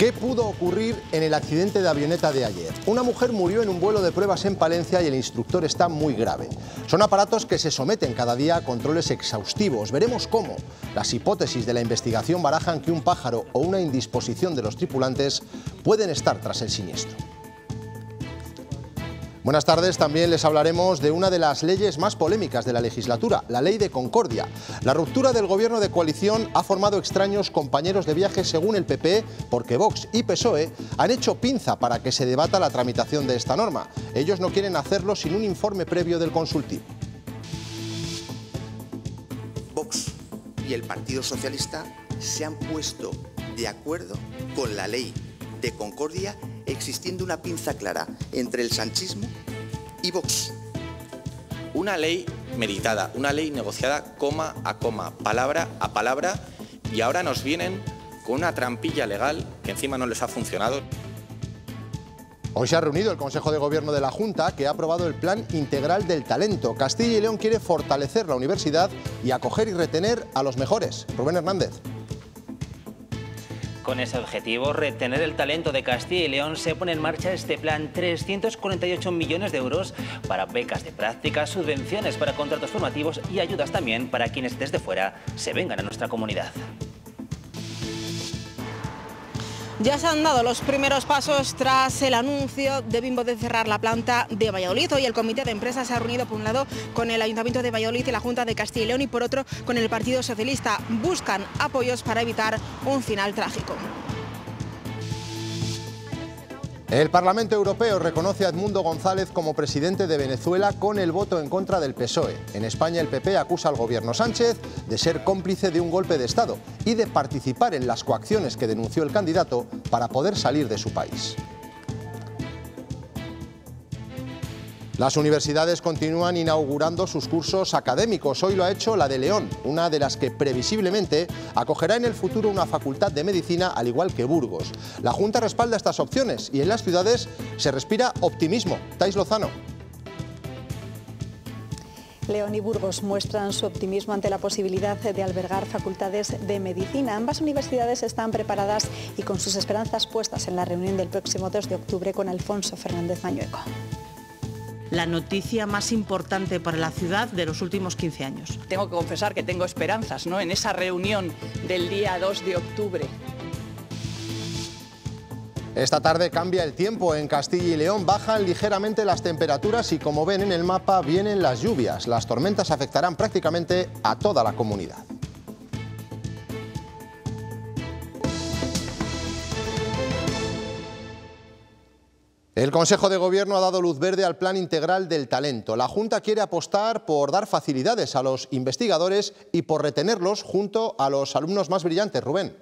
¿Qué pudo ocurrir en el accidente de avioneta de ayer? Una mujer murió en un vuelo de pruebas en Palencia y el instructor está muy grave. Son aparatos que se someten cada día a controles exhaustivos. Veremos cómo. Las hipótesis de la investigación barajan que un pájaro o una indisposición de los tripulantes pueden estar tras el siniestro. Buenas tardes, también les hablaremos de una de las leyes más polémicas de la legislatura, la ley de concordia. La ruptura del gobierno de coalición ha formado extraños compañeros de viaje según el PP, e, porque Vox y PSOE han hecho pinza para que se debata la tramitación de esta norma. Ellos no quieren hacerlo sin un informe previo del consultivo. Vox y el Partido Socialista se han puesto de acuerdo con la ley de concordia existiendo una pinza clara entre el sanchismo y Vox. Una ley meditada, una ley negociada coma a coma, palabra a palabra, y ahora nos vienen con una trampilla legal que encima no les ha funcionado. Hoy se ha reunido el Consejo de Gobierno de la Junta que ha aprobado el Plan Integral del Talento. Castilla y León quiere fortalecer la universidad y acoger y retener a los mejores. Rubén Hernández. Con ese objetivo, retener el talento de Castilla y León, se pone en marcha este plan 348 millones de euros para becas de prácticas, subvenciones para contratos formativos y ayudas también para quienes desde fuera se vengan a nuestra comunidad. Ya se han dado los primeros pasos tras el anuncio de Bimbo de cerrar la planta de Valladolid. y el comité de empresas se ha reunido por un lado con el Ayuntamiento de Valladolid y la Junta de Castilla y León y por otro con el Partido Socialista. Buscan apoyos para evitar un final trágico. El Parlamento Europeo reconoce a Edmundo González como presidente de Venezuela con el voto en contra del PSOE. En España el PP acusa al gobierno Sánchez de ser cómplice de un golpe de Estado y de participar en las coacciones que denunció el candidato para poder salir de su país. Las universidades continúan inaugurando sus cursos académicos. Hoy lo ha hecho la de León, una de las que previsiblemente acogerá en el futuro una facultad de medicina al igual que Burgos. La Junta respalda estas opciones y en las ciudades se respira optimismo. Tais Lozano. León y Burgos muestran su optimismo ante la posibilidad de albergar facultades de medicina. Ambas universidades están preparadas y con sus esperanzas puestas en la reunión del próximo 2 de octubre con Alfonso Fernández Mañueco la noticia más importante para la ciudad de los últimos 15 años. Tengo que confesar que tengo esperanzas ¿no? en esa reunión del día 2 de octubre. Esta tarde cambia el tiempo en Castilla y León, bajan ligeramente las temperaturas y como ven en el mapa vienen las lluvias. Las tormentas afectarán prácticamente a toda la comunidad. El Consejo de Gobierno ha dado luz verde al Plan Integral del Talento. La Junta quiere apostar por dar facilidades a los investigadores y por retenerlos junto a los alumnos más brillantes. Rubén.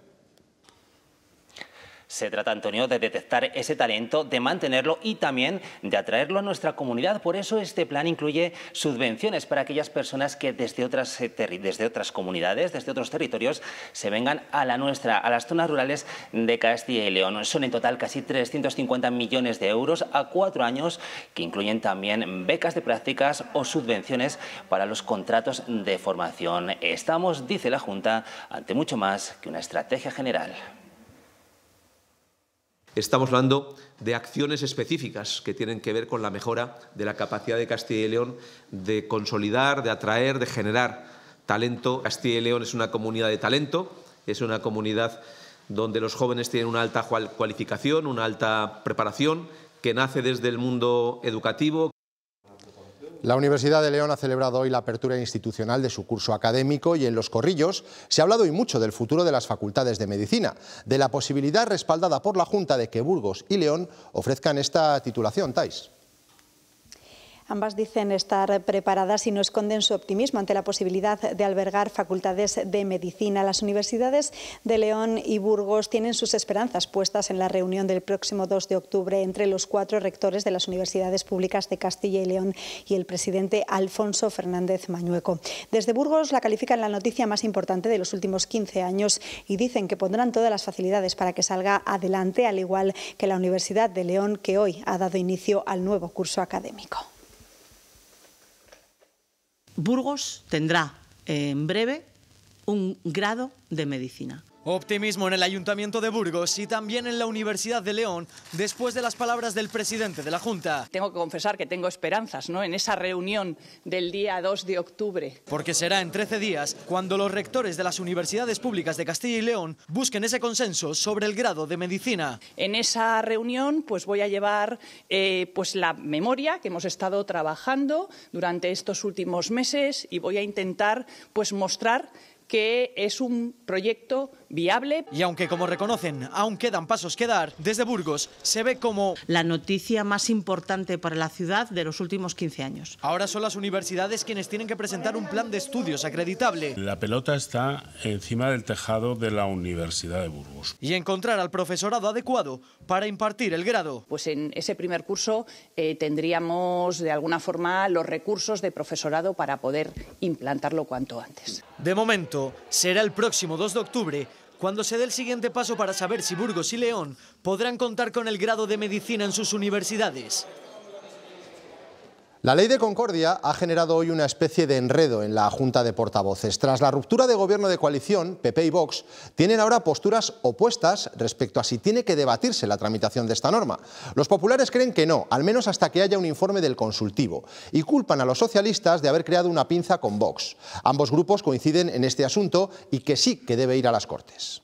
Se trata, Antonio, de detectar ese talento, de mantenerlo y también de atraerlo a nuestra comunidad. Por eso este plan incluye subvenciones para aquellas personas que desde otras, eh, desde otras comunidades, desde otros territorios, se vengan a la nuestra, a las zonas rurales de Castilla y León. Son en total casi 350 millones de euros a cuatro años, que incluyen también becas de prácticas o subvenciones para los contratos de formación. Estamos, dice la Junta, ante mucho más que una estrategia general. Estamos hablando de acciones específicas que tienen que ver con la mejora de la capacidad de Castilla y León de consolidar, de atraer, de generar talento. Castilla y León es una comunidad de talento, es una comunidad donde los jóvenes tienen una alta cualificación, una alta preparación, que nace desde el mundo educativo, la Universidad de León ha celebrado hoy la apertura institucional de su curso académico y en Los Corrillos se ha hablado hoy mucho del futuro de las facultades de medicina, de la posibilidad respaldada por la Junta de que Burgos y León ofrezcan esta titulación, Ambas dicen estar preparadas y no esconden su optimismo ante la posibilidad de albergar facultades de medicina. Las universidades de León y Burgos tienen sus esperanzas puestas en la reunión del próximo 2 de octubre entre los cuatro rectores de las universidades públicas de Castilla y León y el presidente Alfonso Fernández Mañueco. Desde Burgos la califican la noticia más importante de los últimos 15 años y dicen que pondrán todas las facilidades para que salga adelante, al igual que la Universidad de León, que hoy ha dado inicio al nuevo curso académico. Burgos tendrá eh, en breve un grado de medicina. Optimismo en el Ayuntamiento de Burgos y también en la Universidad de León después de las palabras del presidente de la Junta. Tengo que confesar que tengo esperanzas en esa reunión del día 2 de octubre. Porque será en 13 días cuando los rectores de las universidades públicas de Castilla y León busquen ese consenso sobre el grado de medicina. En esa reunión pues voy a llevar eh, pues la memoria que hemos estado trabajando durante estos últimos meses y voy a intentar pues mostrar que es un proyecto viable. Y aunque, como reconocen, aún quedan pasos que dar, desde Burgos se ve como... La noticia más importante para la ciudad de los últimos 15 años. Ahora son las universidades quienes tienen que presentar un plan de estudios acreditable. La pelota está encima del tejado de la Universidad de Burgos. Y encontrar al profesorado adecuado para impartir el grado. Pues en ese primer curso eh, tendríamos, de alguna forma, los recursos de profesorado para poder implantarlo cuanto antes. De momento, será el próximo 2 de octubre cuando se dé el siguiente paso para saber si Burgos y León podrán contar con el grado de medicina en sus universidades. La ley de concordia ha generado hoy una especie de enredo en la Junta de Portavoces. Tras la ruptura de gobierno de coalición, PP y Vox tienen ahora posturas opuestas respecto a si tiene que debatirse la tramitación de esta norma. Los populares creen que no, al menos hasta que haya un informe del consultivo, y culpan a los socialistas de haber creado una pinza con Vox. Ambos grupos coinciden en este asunto y que sí que debe ir a las Cortes.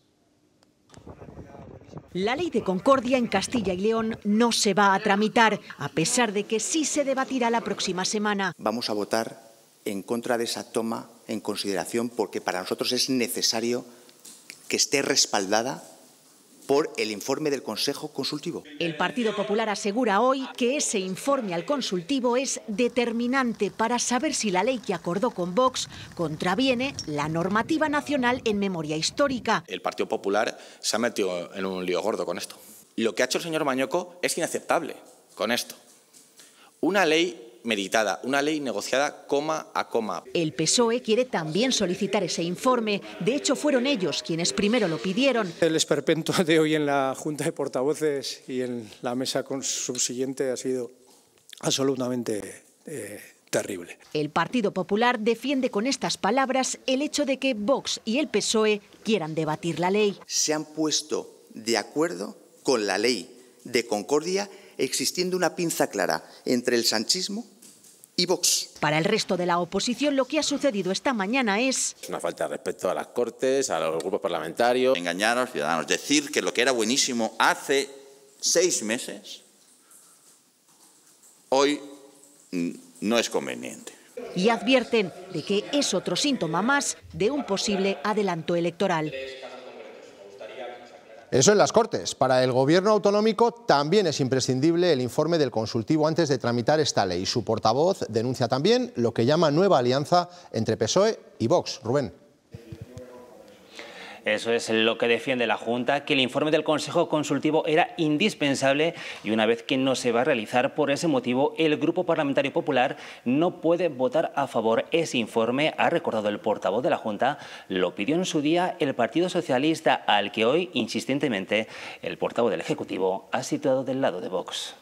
La ley de concordia en Castilla y León no se va a tramitar, a pesar de que sí se debatirá la próxima semana. Vamos a votar en contra de esa toma en consideración porque para nosotros es necesario que esté respaldada por el informe del Consejo Consultivo. El Partido Popular asegura hoy que ese informe al consultivo es determinante para saber si la ley que acordó con Vox contraviene la normativa nacional en memoria histórica. El Partido Popular se ha metido en un lío gordo con esto. Lo que ha hecho el señor Mañoco es inaceptable con esto. Una ley meditada, una ley negociada coma a coma. El PSOE quiere también solicitar ese informe. De hecho, fueron ellos quienes primero lo pidieron. El esperpento de hoy en la Junta de Portavoces y en la mesa subsiguiente ha sido absolutamente eh, terrible. El Partido Popular defiende con estas palabras el hecho de que Vox y el PSOE quieran debatir la ley. Se han puesto de acuerdo con la ley de concordia existiendo una pinza clara entre el sanchismo y Para el resto de la oposición, lo que ha sucedido esta mañana es... una falta de respeto a las Cortes, a los grupos parlamentarios. Engañar a los ciudadanos, decir que lo que era buenísimo hace seis meses, hoy mm, no es conveniente. Y advierten de que es otro síntoma más de un posible adelanto electoral. Eso en las Cortes. Para el Gobierno autonómico también es imprescindible el informe del consultivo antes de tramitar esta ley. Su portavoz denuncia también lo que llama nueva alianza entre PSOE y Vox. Rubén. Eso es lo que defiende la Junta, que el informe del Consejo Consultivo era indispensable y una vez que no se va a realizar por ese motivo, el Grupo Parlamentario Popular no puede votar a favor ese informe, ha recordado el portavoz de la Junta, lo pidió en su día el Partido Socialista, al que hoy, insistentemente, el portavoz del Ejecutivo ha situado del lado de Vox.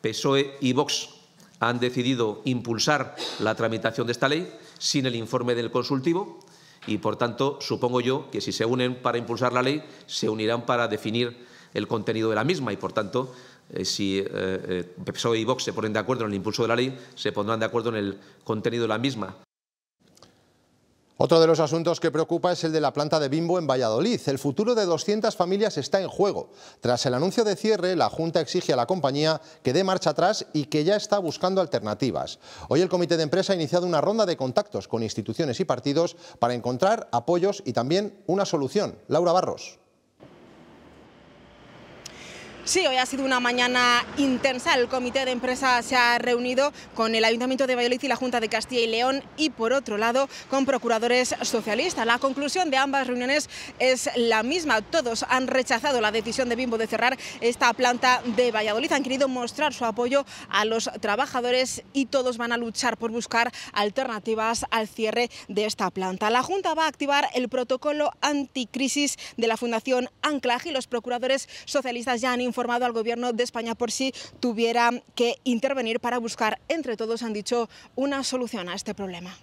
PSOE y Vox han decidido impulsar la tramitación de esta ley sin el informe del consultivo, y, por tanto, supongo yo que si se unen para impulsar la ley, se unirán para definir el contenido de la misma y, por tanto, eh, si eh, eh, PSOE y Vox se ponen de acuerdo en el impulso de la ley, se pondrán de acuerdo en el contenido de la misma. Otro de los asuntos que preocupa es el de la planta de Bimbo en Valladolid. El futuro de 200 familias está en juego. Tras el anuncio de cierre, la Junta exige a la compañía que dé marcha atrás y que ya está buscando alternativas. Hoy el Comité de Empresa ha iniciado una ronda de contactos con instituciones y partidos para encontrar apoyos y también una solución. Laura Barros. Sí, hoy ha sido una mañana intensa. El comité de empresa se ha reunido con el Ayuntamiento de Valladolid y la Junta de Castilla y León y, por otro lado, con procuradores socialistas. La conclusión de ambas reuniones es la misma. Todos han rechazado la decisión de Bimbo de cerrar esta planta de Valladolid. Han querido mostrar su apoyo a los trabajadores y todos van a luchar por buscar alternativas al cierre de esta planta. La Junta va a activar el protocolo anticrisis de la Fundación Anclaje y los procuradores socialistas ya han informado informado al gobierno de España por si tuviera que intervenir para buscar entre todos, han dicho, una solución a este problema.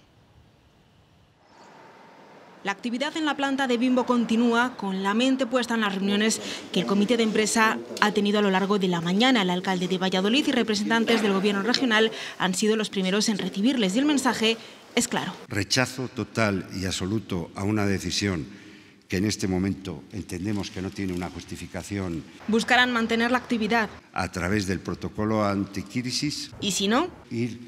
La actividad en la planta de Bimbo continúa con la mente puesta en las reuniones que el comité de empresa ha tenido a lo largo de la mañana. El alcalde de Valladolid y representantes del gobierno regional han sido los primeros en recibirles y el mensaje es claro. Rechazo total y absoluto a una decisión que en este momento entendemos que no tiene una justificación. Buscarán mantener la actividad. A través del protocolo anticrisis. Y si no. Ir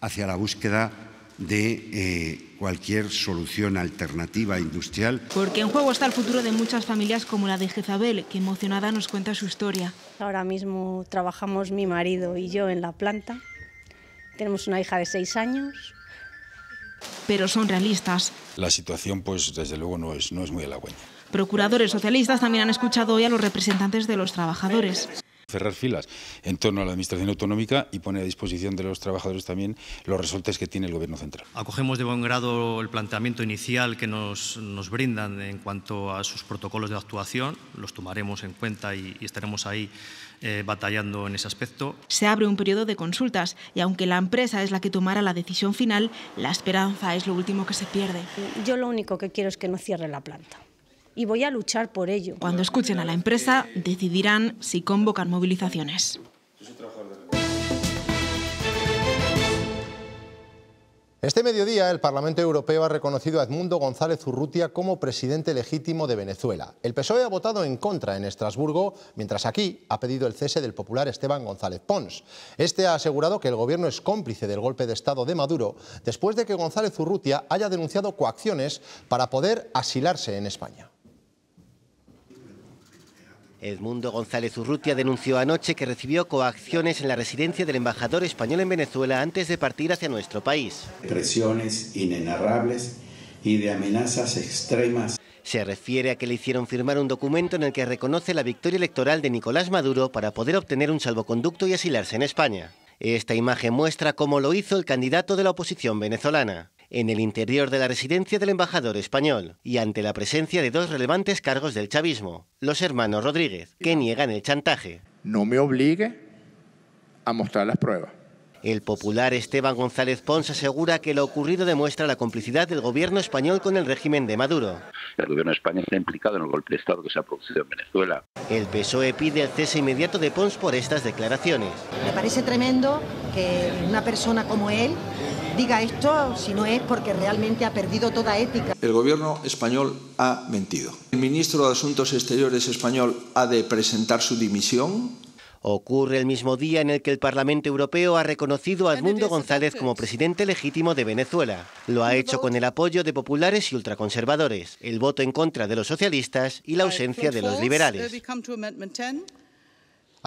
hacia la búsqueda de eh, cualquier solución alternativa industrial. Porque en juego está el futuro de muchas familias como la de Jezabel, que emocionada nos cuenta su historia. Ahora mismo trabajamos mi marido y yo en la planta. Tenemos una hija de seis años, pero son realistas. La situación, pues, desde luego, no es, no es muy halagüeña. Procuradores socialistas también han escuchado hoy a los representantes de los trabajadores cerrar filas en torno a la Administración Autonómica y poner a disposición de los trabajadores también los resortes que tiene el Gobierno central. Acogemos de buen grado el planteamiento inicial que nos, nos brindan en cuanto a sus protocolos de actuación, los tomaremos en cuenta y estaremos ahí eh, batallando en ese aspecto. Se abre un periodo de consultas y aunque la empresa es la que tomara la decisión final, la esperanza es lo último que se pierde. Yo lo único que quiero es que no cierre la planta y voy a luchar por ello. Cuando escuchen a la empresa, decidirán si convocan movilizaciones. Este mediodía el Parlamento Europeo ha reconocido a Edmundo González Urrutia como presidente legítimo de Venezuela. El PSOE ha votado en contra en Estrasburgo, mientras aquí ha pedido el cese del popular Esteban González Pons. Este ha asegurado que el gobierno es cómplice del golpe de Estado de Maduro después de que González Urrutia haya denunciado coacciones para poder asilarse en España. Edmundo González Urrutia denunció anoche que recibió coacciones en la residencia del embajador español en Venezuela antes de partir hacia nuestro país. Presiones inenarrables y de amenazas extremas. Se refiere a que le hicieron firmar un documento en el que reconoce la victoria electoral de Nicolás Maduro para poder obtener un salvoconducto y asilarse en España. Esta imagen muestra cómo lo hizo el candidato de la oposición venezolana en el interior de la residencia del embajador español y ante la presencia de dos relevantes cargos del chavismo, los hermanos Rodríguez, que niegan el chantaje. No me obligue a mostrar las pruebas. El popular Esteban González Pons asegura que lo ocurrido demuestra la complicidad del gobierno español con el régimen de Maduro. El gobierno español está implicado en el golpe de Estado que se ha producido en Venezuela. El PSOE pide el cese inmediato de Pons por estas declaraciones. Me parece tremendo que una persona como él diga esto si no es porque realmente ha perdido toda ética. El gobierno español ha mentido. El ministro de Asuntos Exteriores español ha de presentar su dimisión Ocurre el mismo día en el que el Parlamento Europeo ha reconocido a Edmundo González como presidente legítimo de Venezuela. Lo ha hecho con el apoyo de populares y ultraconservadores, el voto en contra de los socialistas y la ausencia de los liberales.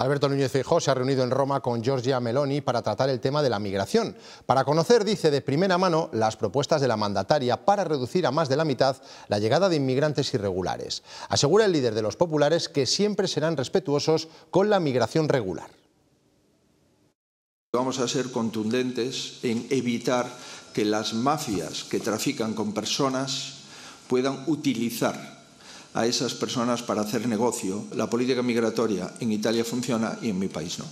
Alberto Núñez Fijó se ha reunido en Roma con Giorgia Meloni para tratar el tema de la migración, para conocer, dice, de primera mano las propuestas de la mandataria para reducir a más de la mitad la llegada de inmigrantes irregulares. Asegura el líder de los populares que siempre serán respetuosos con la migración regular. Vamos a ser contundentes en evitar que las mafias que trafican con personas puedan utilizar a esas personas para hacer negocio. La política migratoria en Italia funciona y en mi país no.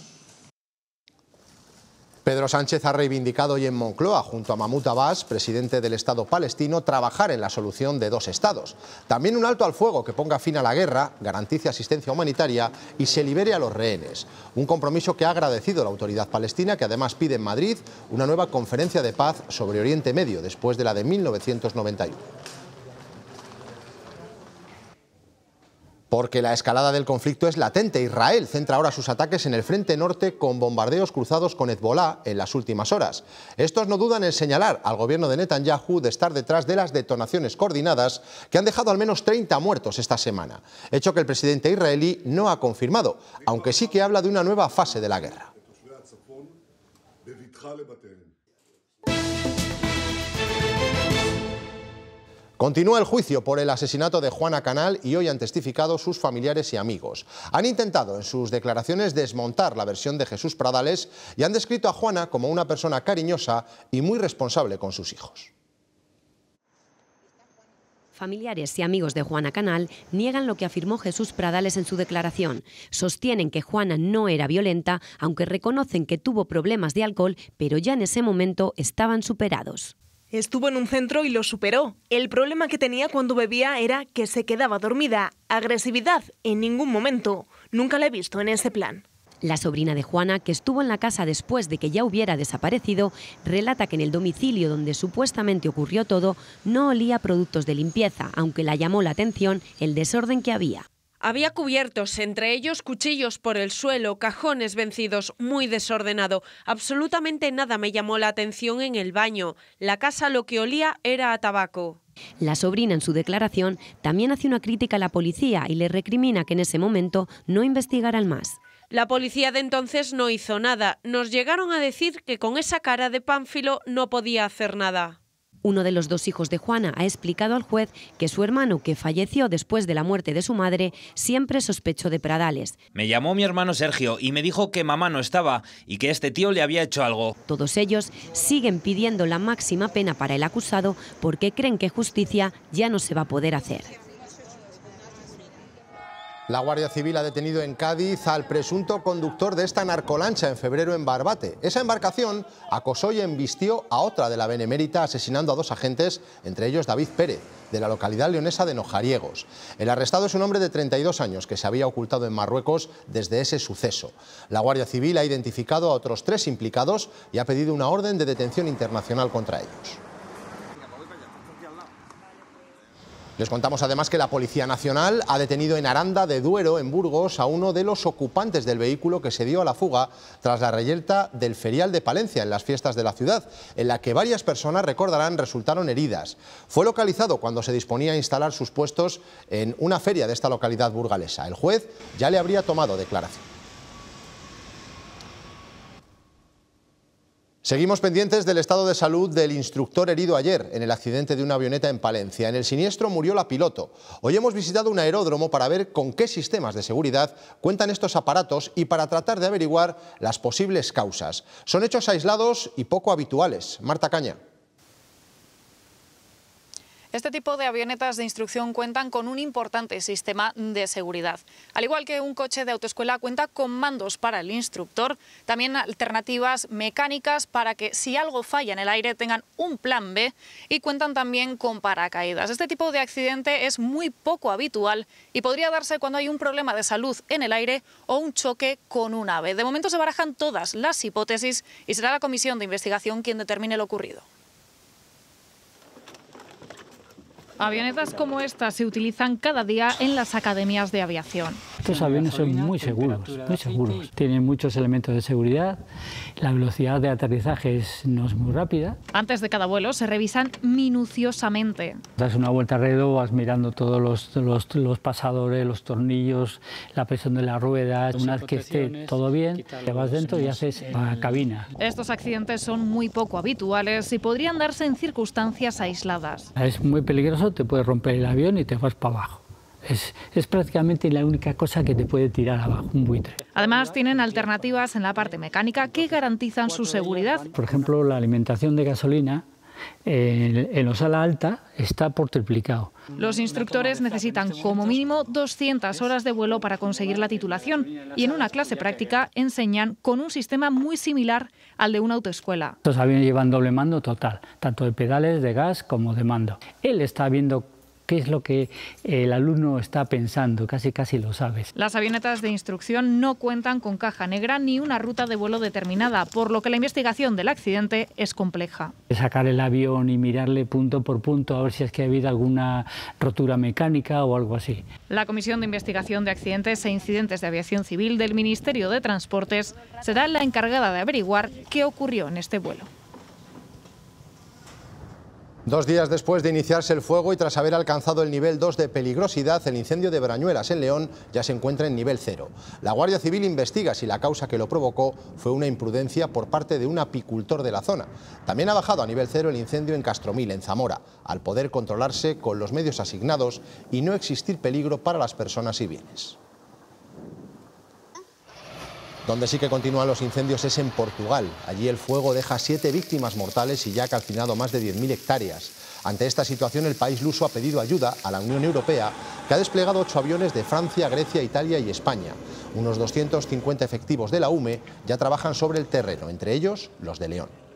Pedro Sánchez ha reivindicado hoy en Moncloa, junto a Mahmoud Abbas, presidente del Estado palestino, trabajar en la solución de dos estados. También un alto al fuego que ponga fin a la guerra, garantice asistencia humanitaria y se libere a los rehenes. Un compromiso que ha agradecido la autoridad palestina, que además pide en Madrid una nueva conferencia de paz sobre Oriente Medio después de la de 1991. porque la escalada del conflicto es latente. Israel centra ahora sus ataques en el frente norte con bombardeos cruzados con Hezbollah en las últimas horas. Estos no dudan en señalar al gobierno de Netanyahu de estar detrás de las detonaciones coordinadas que han dejado al menos 30 muertos esta semana, hecho que el presidente israelí no ha confirmado, aunque sí que habla de una nueva fase de la guerra. Continúa el juicio por el asesinato de Juana Canal y hoy han testificado sus familiares y amigos. Han intentado en sus declaraciones desmontar la versión de Jesús Pradales y han descrito a Juana como una persona cariñosa y muy responsable con sus hijos. Familiares y amigos de Juana Canal niegan lo que afirmó Jesús Pradales en su declaración. Sostienen que Juana no era violenta, aunque reconocen que tuvo problemas de alcohol, pero ya en ese momento estaban superados. Estuvo en un centro y lo superó. El problema que tenía cuando bebía era que se quedaba dormida. Agresividad en ningún momento. Nunca la he visto en ese plan. La sobrina de Juana, que estuvo en la casa después de que ya hubiera desaparecido, relata que en el domicilio donde supuestamente ocurrió todo no olía productos de limpieza, aunque la llamó la atención el desorden que había. Había cubiertos, entre ellos cuchillos por el suelo, cajones vencidos, muy desordenado. Absolutamente nada me llamó la atención en el baño. La casa lo que olía era a tabaco. La sobrina en su declaración también hace una crítica a la policía y le recrimina que en ese momento no investigaran más. La policía de entonces no hizo nada. Nos llegaron a decir que con esa cara de Pánfilo no podía hacer nada. Uno de los dos hijos de Juana ha explicado al juez que su hermano, que falleció después de la muerte de su madre, siempre sospechó de Pradales. Me llamó mi hermano Sergio y me dijo que mamá no estaba y que este tío le había hecho algo. Todos ellos siguen pidiendo la máxima pena para el acusado porque creen que justicia ya no se va a poder hacer. La Guardia Civil ha detenido en Cádiz al presunto conductor de esta narcolancha en febrero en Barbate. Esa embarcación acosó y embistió a otra de la Benemérita asesinando a dos agentes, entre ellos David Pérez, de la localidad leonesa de Nojariegos. El arrestado es un hombre de 32 años que se había ocultado en Marruecos desde ese suceso. La Guardia Civil ha identificado a otros tres implicados y ha pedido una orden de detención internacional contra ellos. Les contamos además que la Policía Nacional ha detenido en Aranda de Duero, en Burgos, a uno de los ocupantes del vehículo que se dio a la fuga tras la reyerta del ferial de Palencia en las fiestas de la ciudad, en la que varias personas, recordarán, resultaron heridas. Fue localizado cuando se disponía a instalar sus puestos en una feria de esta localidad burgalesa. El juez ya le habría tomado declaración. Seguimos pendientes del estado de salud del instructor herido ayer en el accidente de una avioneta en Palencia. En el siniestro murió la piloto. Hoy hemos visitado un aeródromo para ver con qué sistemas de seguridad cuentan estos aparatos y para tratar de averiguar las posibles causas. Son hechos aislados y poco habituales. Marta Caña. Este tipo de avionetas de instrucción cuentan con un importante sistema de seguridad. Al igual que un coche de autoescuela cuenta con mandos para el instructor, también alternativas mecánicas para que si algo falla en el aire tengan un plan B y cuentan también con paracaídas. Este tipo de accidente es muy poco habitual y podría darse cuando hay un problema de salud en el aire o un choque con un ave. De momento se barajan todas las hipótesis y será la Comisión de Investigación quien determine lo ocurrido. Avionetas como estas se utilizan cada día en las academias de aviación. Estos aviones son muy seguros, muy seguros. Tienen muchos elementos de seguridad, la velocidad de aterrizaje no es muy rápida. Antes de cada vuelo se revisan minuciosamente. Das una vuelta alrededor, vas mirando todos los, los pasadores, los tornillos, la presión de la rueda. Una vez que esté todo bien, te vas dentro y haces la cabina. Estos accidentes son muy poco habituales y podrían darse en circunstancias aisladas. Es muy peligroso te puede romper el avión y te vas para abajo. Es, es, prácticamente la única cosa que te puede tirar abajo, un buitre. Además, tienen alternativas en la parte mecánica que garantizan su seguridad. Por ejemplo, la alimentación de gasolina en, en sala Alta está por triplicado. Los instructores necesitan como mínimo 200 horas de vuelo para conseguir la titulación y en una clase práctica enseñan con un sistema muy similar al de una autoescuela. Los aviones llevan doble mando total, tanto de pedales, de gas como de mando. Él está viendo qué es lo que el alumno está pensando, casi casi lo sabes. Las avionetas de instrucción no cuentan con caja negra ni una ruta de vuelo determinada, por lo que la investigación del accidente es compleja. Sacar el avión y mirarle punto por punto a ver si es que ha habido alguna rotura mecánica o algo así. La Comisión de Investigación de Accidentes e Incidentes de Aviación Civil del Ministerio de Transportes será la encargada de averiguar qué ocurrió en este vuelo. Dos días después de iniciarse el fuego y tras haber alcanzado el nivel 2 de peligrosidad, el incendio de Brañuelas en León ya se encuentra en nivel 0. La Guardia Civil investiga si la causa que lo provocó fue una imprudencia por parte de un apicultor de la zona. También ha bajado a nivel 0 el incendio en Castromil, en Zamora, al poder controlarse con los medios asignados y no existir peligro para las personas y bienes. Donde sí que continúan los incendios es en Portugal. Allí el fuego deja siete víctimas mortales y ya ha calcinado más de 10.000 hectáreas. Ante esta situación, el país luso ha pedido ayuda a la Unión Europea, que ha desplegado ocho aviones de Francia, Grecia, Italia y España. Unos 250 efectivos de la UME ya trabajan sobre el terreno, entre ellos los de León.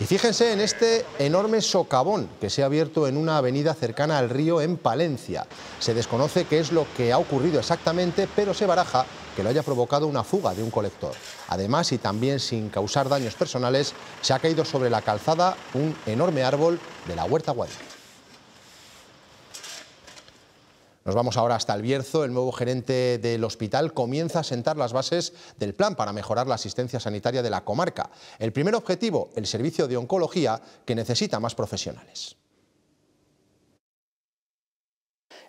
Y fíjense en este enorme socavón que se ha abierto en una avenida cercana al río en Palencia. Se desconoce qué es lo que ha ocurrido exactamente, pero se baraja que lo haya provocado una fuga de un colector. Además, y también sin causar daños personales, se ha caído sobre la calzada un enorme árbol de la Huerta Guadalupe. Nos vamos ahora hasta el Bierzo. El nuevo gerente del hospital comienza a sentar las bases del plan para mejorar la asistencia sanitaria de la comarca. El primer objetivo, el servicio de oncología, que necesita más profesionales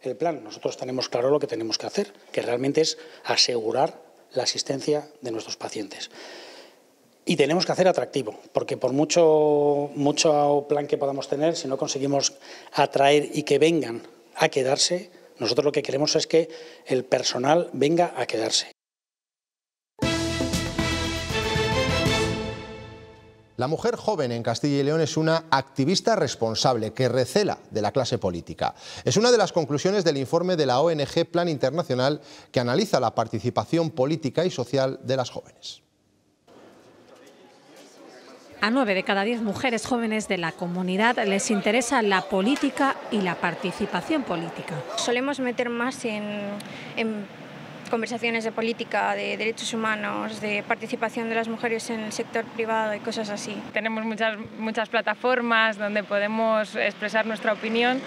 el plan. Nosotros tenemos claro lo que tenemos que hacer, que realmente es asegurar la asistencia de nuestros pacientes. Y tenemos que hacer atractivo, porque por mucho, mucho plan que podamos tener, si no conseguimos atraer y que vengan a quedarse, nosotros lo que queremos es que el personal venga a quedarse. La mujer joven en Castilla y León es una activista responsable que recela de la clase política. Es una de las conclusiones del informe de la ONG Plan Internacional que analiza la participación política y social de las jóvenes. A nueve de cada diez mujeres jóvenes de la comunidad les interesa la política y la participación política. Solemos meter más en, conversaciones de política, de derechos humanos, de participación de las mujeres en el sector privado y cosas así. Tenemos muchas, muchas plataformas donde podemos expresar nuestra opinión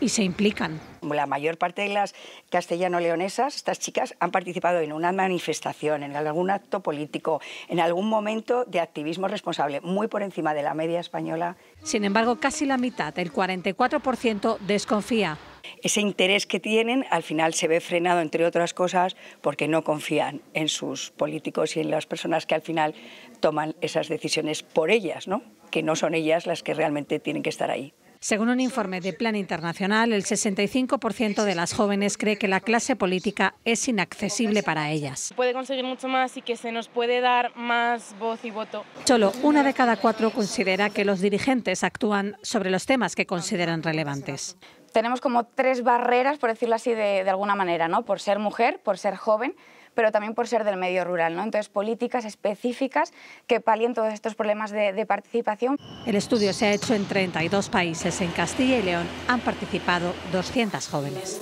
y se implican. La mayor parte de las castellano-leonesas, estas chicas, han participado en una manifestación, en algún acto político, en algún momento de activismo responsable, muy por encima de la media española. Sin embargo, casi la mitad, el 44%, desconfía. Ese interés que tienen al final se ve frenado, entre otras cosas, porque no confían en sus políticos y en las personas que al final toman esas decisiones por ellas, ¿no? que no son ellas las que realmente tienen que estar ahí. Según un informe de Plan Internacional, el 65% de las jóvenes cree que la clase política es inaccesible para ellas. Puede conseguir mucho más y que se nos puede dar más voz y voto. Solo una de cada cuatro considera que los dirigentes actúan sobre los temas que consideran relevantes tenemos como tres barreras, por decirlo así de, de, alguna manera, ¿no? Por ser mujer, por ser joven pero también por ser del medio rural. ¿no? Entonces, políticas específicas que palien todos estos problemas de, de participación. El estudio se ha hecho en 32 países. En Castilla y León han participado 200 jóvenes.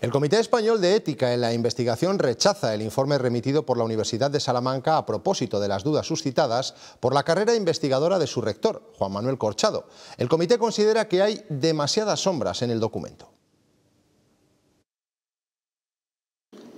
El Comité Español de Ética en la investigación rechaza el informe remitido por la Universidad de Salamanca a propósito de las dudas suscitadas por la carrera investigadora de su rector, Juan Manuel Corchado. El comité considera que hay demasiadas sombras en el documento.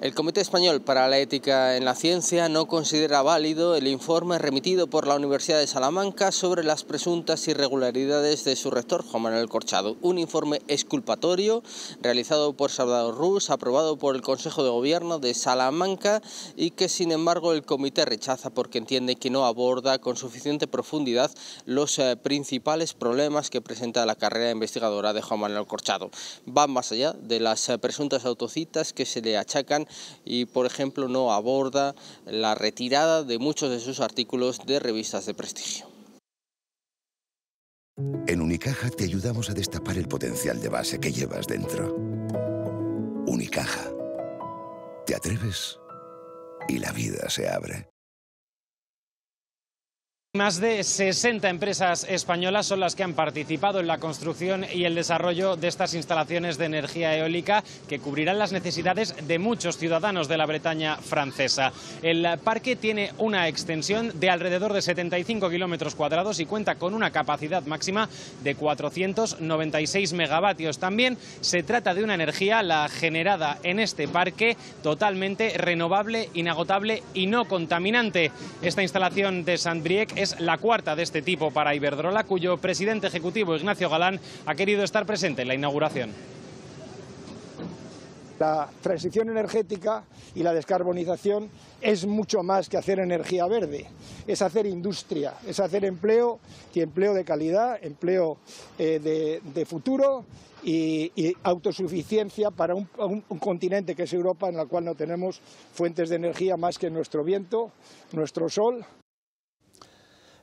El Comité Español para la Ética en la Ciencia no considera válido el informe remitido por la Universidad de Salamanca sobre las presuntas irregularidades de su rector, Juan Manuel Corchado. Un informe exculpatorio realizado por Salvador Rus, aprobado por el Consejo de Gobierno de Salamanca y que, sin embargo, el comité rechaza porque entiende que no aborda con suficiente profundidad los eh, principales problemas que presenta la carrera investigadora de Juan Manuel Corchado. Va más allá de las eh, presuntas autocitas que se le achacan y, por ejemplo, no aborda la retirada de muchos de sus artículos de revistas de prestigio. En Unicaja te ayudamos a destapar el potencial de base que llevas dentro. Unicaja. Te atreves y la vida se abre. Más de 60 empresas españolas son las que han participado en la construcción y el desarrollo de estas instalaciones de energía eólica que cubrirán las necesidades de muchos ciudadanos de la Bretaña francesa. El parque tiene una extensión de alrededor de 75 kilómetros cuadrados y cuenta con una capacidad máxima de 496 megavatios. También se trata de una energía, la generada en este parque, totalmente renovable, inagotable y no contaminante. Esta instalación de Sandbriek es la cuarta de este tipo para Iberdrola, cuyo presidente ejecutivo, Ignacio Galán, ha querido estar presente en la inauguración. La transición energética y la descarbonización es mucho más que hacer energía verde, es hacer industria, es hacer empleo y empleo de calidad, empleo eh, de, futuro y, autosuficiencia para un, continente que es Europa, en la cual no tenemos fuentes de energía más que nuestro viento, nuestro sol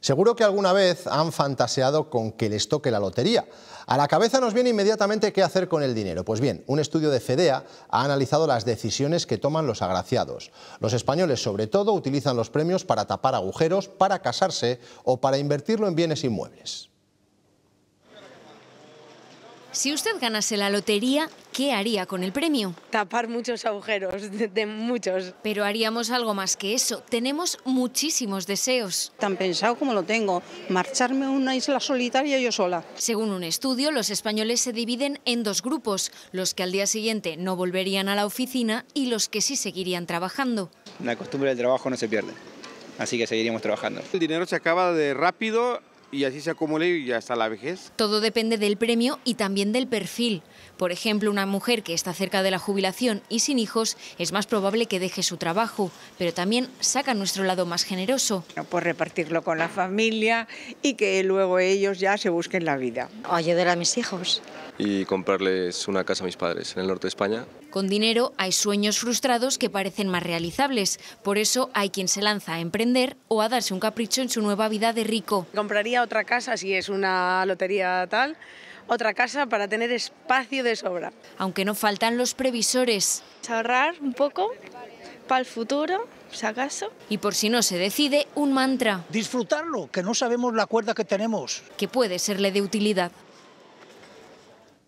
Seguro que alguna vez han fantaseado con que les toque la lotería. A la cabeza nos viene inmediatamente qué hacer con el dinero. Pues bien, un estudio de FEDEA ha analizado las decisiones que toman los agraciados. Los españoles, sobre todo, utilizan los premios para tapar agujeros, para casarse o para invertirlo en bienes inmuebles. Si usted ganase la lotería, ¿qué haría con el premio? Tapar muchos agujeros, de, muchos. Pero haríamos algo más que eso. Tenemos muchísimos deseos. Tan pensado como lo tengo, marcharme a una isla solitaria yo sola. Según un estudio, los españoles se dividen en dos grupos, los que al día siguiente no volverían a la oficina y los que sí seguirían trabajando. La costumbre del trabajo no se pierde, así que seguiríamos trabajando. El dinero se acaba de rápido y así se acumula y hasta la vejez. Todo depende del premio y también del perfil. Por ejemplo, una mujer que está cerca de la jubilación y sin hijos es más probable que deje su trabajo, pero también saca nuestro lado más generoso. "...por pues repartirlo con la familia y que luego ellos ya se busquen la vida. Ayudar a mis hijos. Y comprarles una casa a mis padres en el norte de España. Con dinero hay sueños frustrados que parecen más realizables. Por eso hay quien se lanza a emprender o a darse un capricho en su nueva vida de rico. Compraría otra casa si es una lotería tal otra casa para tener espacio de sobra. Aunque no faltan los previsores. Ahorrar un poco para el futuro, si acaso. Y por si no se decide, un mantra. Disfrutarlo, que no sabemos la cuerda que tenemos. Que puede serle de utilidad.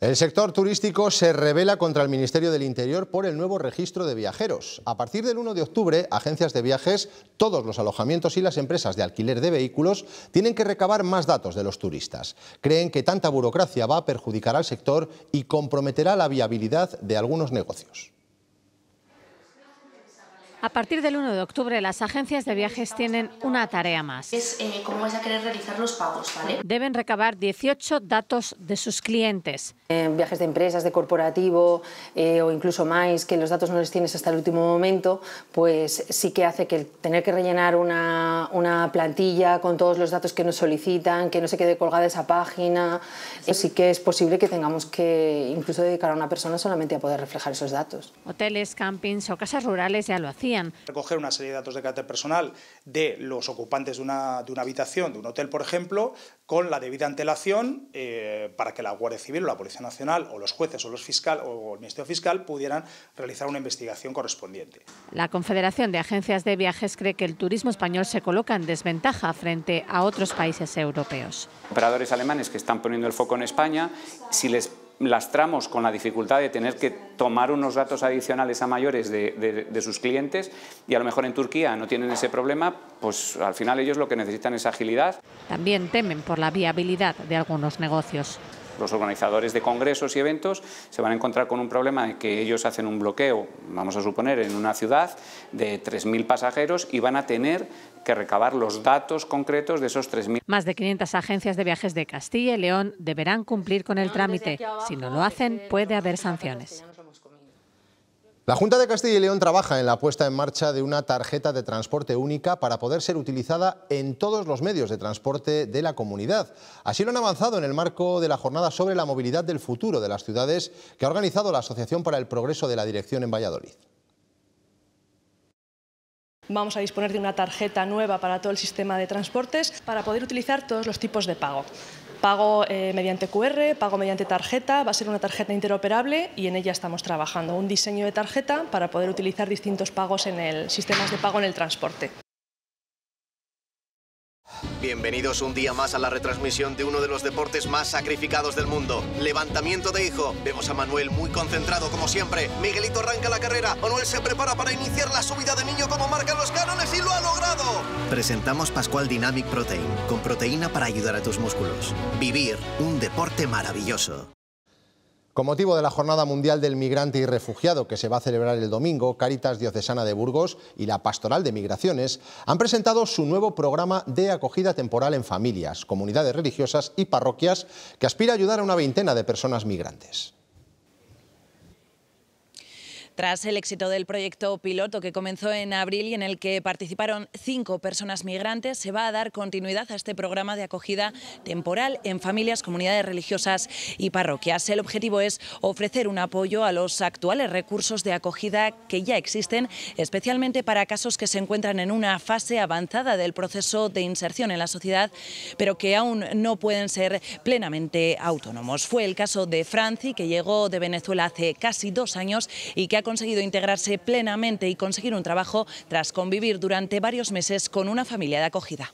El sector turístico se revela contra el Ministerio del Interior por el nuevo registro de viajeros. A partir del 1 de octubre, agencias de viajes, todos los alojamientos y las empresas de alquiler de vehículos tienen que recabar más datos de los turistas. Creen que tanta burocracia va a perjudicar al sector y comprometerá la viabilidad de algunos negocios. A partir del 1 de octubre, las agencias de viajes tienen una tarea más. Es eh, cómo vas a querer realizar los pagos, ¿vale? Deben recabar 18 datos de sus clientes. en eh, viajes de empresas, de corporativo eh, o incluso más, que los datos no les tienes hasta el último momento, pues sí que hace que tener que rellenar una, una, plantilla con todos los datos que nos solicitan, que no se quede colgada esa página, sí que es posible que tengamos que incluso dedicar a una persona solamente a poder reflejar esos datos. Hoteles, campings o casas rurales ya lo hacían Recoger una serie de datos de carácter personal de los ocupantes de una, habitación, de un hotel, por ejemplo, con la debida antelación eh, para que la Guardia Civil o la Policía Nacional o los jueces o los fiscal o el Ministerio Fiscal pudieran realizar una investigación correspondiente. La Confederación de Agencias de Viajes cree que el turismo español se coloca en desventaja frente a otros países europeos. Operadores alemanes que están poniendo el foco en España, si les lastramos con la dificultad de tener que tomar unos datos adicionales a mayores de, de, sus clientes y a lo mejor en Turquía no tienen ese problema, pues al final ellos lo que necesitan es agilidad. También temen por la viabilidad de algunos negocios. Los organizadores de congresos y eventos se van a encontrar con un problema de que ellos hacen un bloqueo, vamos a suponer, en una ciudad de 3.000 pasajeros y van a tener que recabar los datos concretos de esos 3.000. Más de 500 agencias de viajes de Castilla y León deberán cumplir con el trámite. Si no lo hacen, puede haber sanciones. La Junta de Castilla y León trabaja en la puesta en marcha de una tarjeta de transporte única para poder ser utilizada en todos los medios de transporte de la comunidad. Así lo han avanzado en el marco de la jornada sobre la movilidad del futuro de las ciudades que ha organizado la Asociación para el Progreso de la Dirección en Valladolid. Vamos a disponer de una tarjeta nueva para todo el sistema de transportes para poder utilizar todos los tipos de pago. Pago eh, mediante QR, pago mediante tarjeta, va a ser una tarjeta interoperable y en ella estamos trabajando. Un diseño de tarjeta para poder utilizar distintos pagos en el sistemas de pago en el transporte. Bienvenidos un día más a la retransmisión de uno de los deportes más sacrificados del mundo, levantamiento de hijo. Vemos a Manuel muy concentrado como siempre. Miguelito arranca la carrera. Manuel se prepara para iniciar la subida de niño como marcan los cánones y lo ha logrado. Presentamos Pascual Dynamic Protein, con proteína para ayudar a tus músculos. Vivir un deporte maravilloso. Con motivo de la Jornada Mundial del Migrante y Refugiado que se va a celebrar el domingo, Caritas Diocesana de Burgos y la Pastoral de Migraciones han presentado su nuevo programa de acogida temporal en familias, comunidades religiosas y parroquias que aspira a ayudar a una veintena de personas migrantes. Tras el éxito del proyecto piloto que comenzó en abril y en el que participaron cinco personas migrantes, se va a dar continuidad a este programa de acogida temporal en familias, comunidades religiosas y parroquias. El objetivo es ofrecer un apoyo a los actuales recursos de acogida que ya existen, especialmente para casos que se encuentran en una fase avanzada del proceso de inserción en la sociedad, pero que aún no pueden ser plenamente autónomos. Fue el caso de Franci, que llegó de Venezuela hace casi dos años y que ha conseguido integrarse plenamente y conseguir un trabajo tras convivir durante varios meses con una familia de acogida.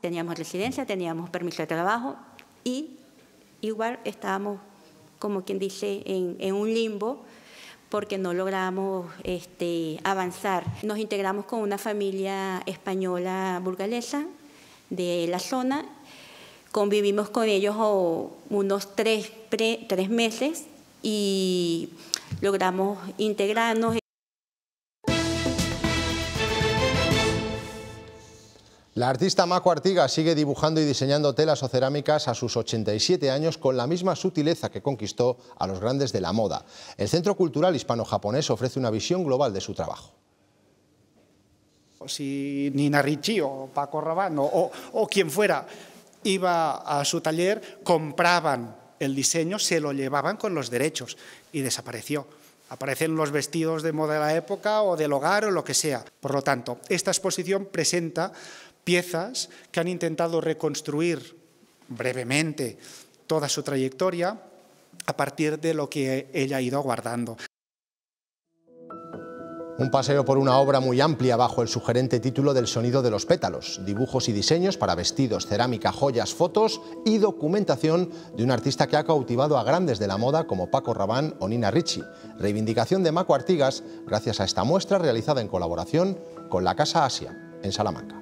Teníamos residencia, teníamos permiso de trabajo y igual estábamos, como quien dice, en, un limbo porque no logramos este, avanzar. Nos integramos con una familia española burgalesa de la zona, convivimos con ellos oh, unos tres, tres meses y logramos integrarnos. La artista Maco Artiga sigue dibujando y diseñando telas o cerámicas a sus 87 años con la misma sutileza que conquistó a los grandes de la moda. El Centro Cultural Hispano-Japonés ofrece una visión global de su trabajo si Nina Ricci o Paco Rabanne o, quien fuera iba a su taller, compraban el diseño se lo llevaban con los derechos y desapareció. Aparecen los vestidos de moda de la época o del hogar o lo que sea. Por lo tanto, esta exposición presenta piezas que han intentado reconstruir brevemente toda su trayectoria a partir de lo que ella ha ido guardando. Un paseo por una obra muy amplia bajo el sugerente título del sonido de los pétalos, dibujos y diseños para vestidos, cerámica, joyas, fotos y documentación de un artista que ha cautivado a grandes de la moda como Paco Rabán o Nina Ricci. Reivindicación de Maco Artigas gracias a esta muestra realizada en colaboración con la Casa Asia en Salamanca.